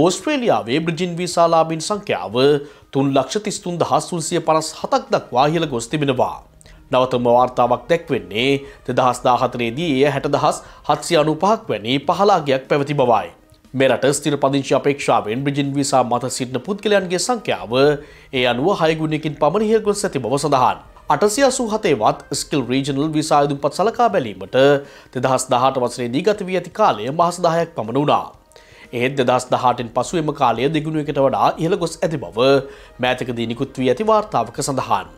ඕස්ට්‍රේලියාවේ බ්‍රජින් වීසාලාබීන් සංඛ්‍යාව තුන් ලක්ෂතිස්තුන් දහස්සුන්සිය පනස් හතක් දක්වා හිල ගොස් තිබෙනවා. නවතම වාර්තාවක් දැක්වෙන්නේ දෙදහස්දාහතරේදී එය හැට දහස් හත්සිය අනුපහක් වැනි පහලාගයක් පැවති බවයි. මෙරට ස්තිර පදිංචි අපේක්ෂාවෙන් බ්‍රජින් වීසා මත සිටින පුද්ගලයන්ගේ සංඛ්‍යාව ඒ අනුව හයගුණයකින් පමණහිය ගොස් ඇති බව සඳහන්. අටසිය සූහතේවත් ස්කිල් රීජනල් විසායදුම්පත් සලකා බැලීමට දෙදහස් දාහට වසනේ දීගත වී ඇති කාලය මහසදාහයක් පමණ වුණා. ඒත් දෙදස් දහටෙන් පසුවම කාලය දෙගුණුවකට වඩා ඉහළ ගොස් ඇති බව මෑතකදී නිකුත් වී ඇති වාර්තාවක සඳහන්.